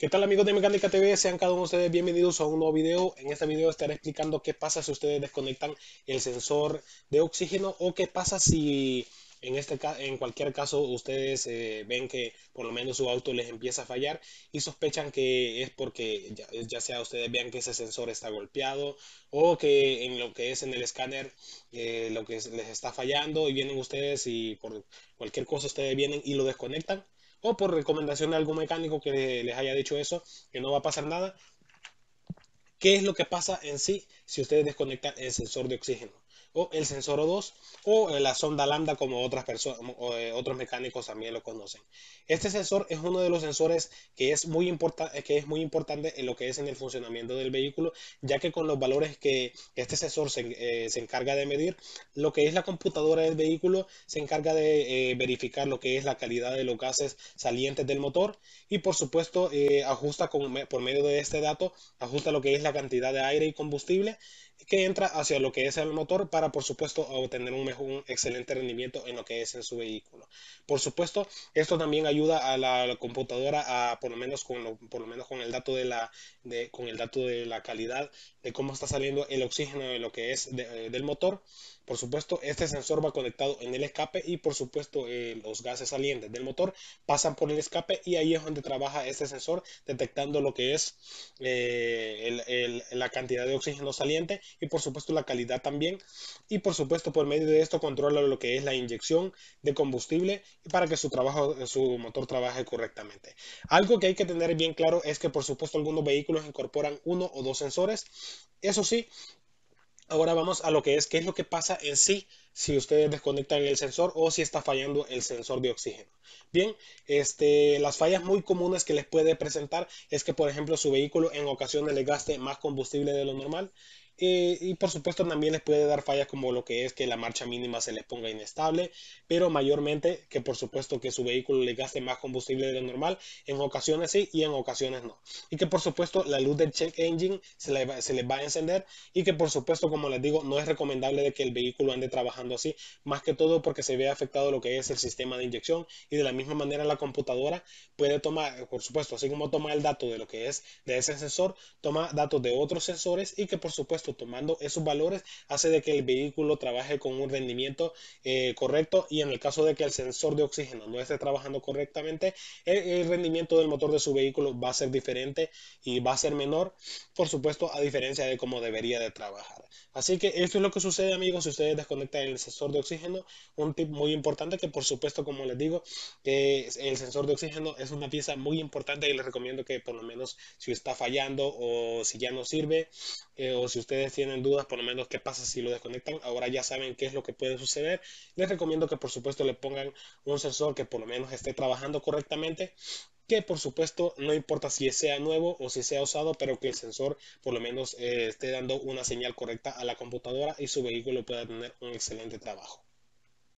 ¿Qué tal amigos de Mecánica TV? Sean cada uno de ustedes bienvenidos a un nuevo video. En este video estaré explicando qué pasa si ustedes desconectan el sensor de oxígeno o qué pasa si en, este, en cualquier caso ustedes eh, ven que por lo menos su auto les empieza a fallar y sospechan que es porque ya, sea ustedes vean que ese sensor está golpeado o que en lo que es en el escáner eh, lo que les está fallando y vienen ustedes y por cualquier cosa ustedes vienen y lo desconectan o por recomendación de algún mecánico que les haya dicho eso, que no va a pasar nada. ¿Qué es lo que pasa en sí si ustedes desconectan el sensor de oxígeno? o el sensor O2 o eh, la sonda lambda como otras personas, eh, otros mecánicos también lo conocen. Este sensor es uno de los sensores que es, muy eh, que es muy importante en lo que es en el funcionamiento del vehículo, ya que con los valores que este sensor se, encarga de medir, lo que es la computadora del vehículo se encarga de verificar lo que es la calidad de los gases salientes del motor y por supuesto ajusta por medio de este dato, ajusta lo que es la cantidad de aire y combustible que entra hacia lo que es el motor para, por supuesto, obtener un, mejor, un excelente rendimiento en lo que es en su vehículo. Por supuesto, esto también ayuda a la, computadora a, por lo menos con, por lo menos con el dato de la, de, con el dato de la calidad de cómo está saliendo el oxígeno de lo que es eh, del motor por supuesto, este sensor va conectado en el escape y por supuesto eh, los gases salientes del motor pasan por el escape y ahí es donde trabaja este sensor detectando lo que es eh, la cantidad de oxígeno saliente y por supuesto la calidad también. Y por supuesto por medio de esto controla lo que es la inyección de combustible para que su, trabajo, su motor trabaje correctamente. Algo que hay que tener bien claro es que por supuesto algunos vehículos incorporan uno o dos sensores. Eso sí, Ahora vamos a lo que es, qué es lo que pasa en sí si ustedes desconectan el sensor o si está fallando el sensor de oxígeno. Bien, este, las fallas muy comunes que les puede presentar es que, por ejemplo, su vehículo en ocasiones le gaste más combustible de lo normal, eh, y por supuesto también les puede dar fallas como lo que es que la marcha mínima se les ponga inestable, pero mayormente que por supuesto que su vehículo le gaste más combustible de lo normal, en ocasiones sí y en ocasiones no. Y que por supuesto la luz del check engine se, le va, se les va a encender y que por supuesto como les digo no es recomendable de que el vehículo ande trabajando así, más que todo porque se ve afectado lo que es el sistema de inyección y de la misma manera la computadora puede tomar, por supuesto, así como toma el dato de lo que es de ese sensor, toma datos de otros sensores y que por supuesto tomando esos valores hace de que el vehículo trabaje con un rendimiento eh, correcto y en el caso de que el sensor de oxígeno no esté trabajando correctamente, el, rendimiento del motor de su vehículo va a ser diferente y va a ser menor, por supuesto, a diferencia de cómo debería de trabajar. Así que esto es lo que sucede, amigos, si ustedes desconectan el sensor de oxígeno, un tip muy importante que por supuesto, como les digo, el sensor de oxígeno es una pieza muy importante y les recomiendo que por lo menos si está fallando o si ya no sirve eh, o si ustedes tienen dudas, por lo menos qué pasa si lo desconectan, ahora ya saben qué es lo que puede suceder. Les recomiendo que por supuesto le pongan un sensor que por lo menos esté trabajando correctamente que por supuesto no importa si sea nuevo o si sea usado, pero que el sensor por lo menos eh, esté dando una señal correcta a la computadora y su vehículo pueda tener un excelente trabajo.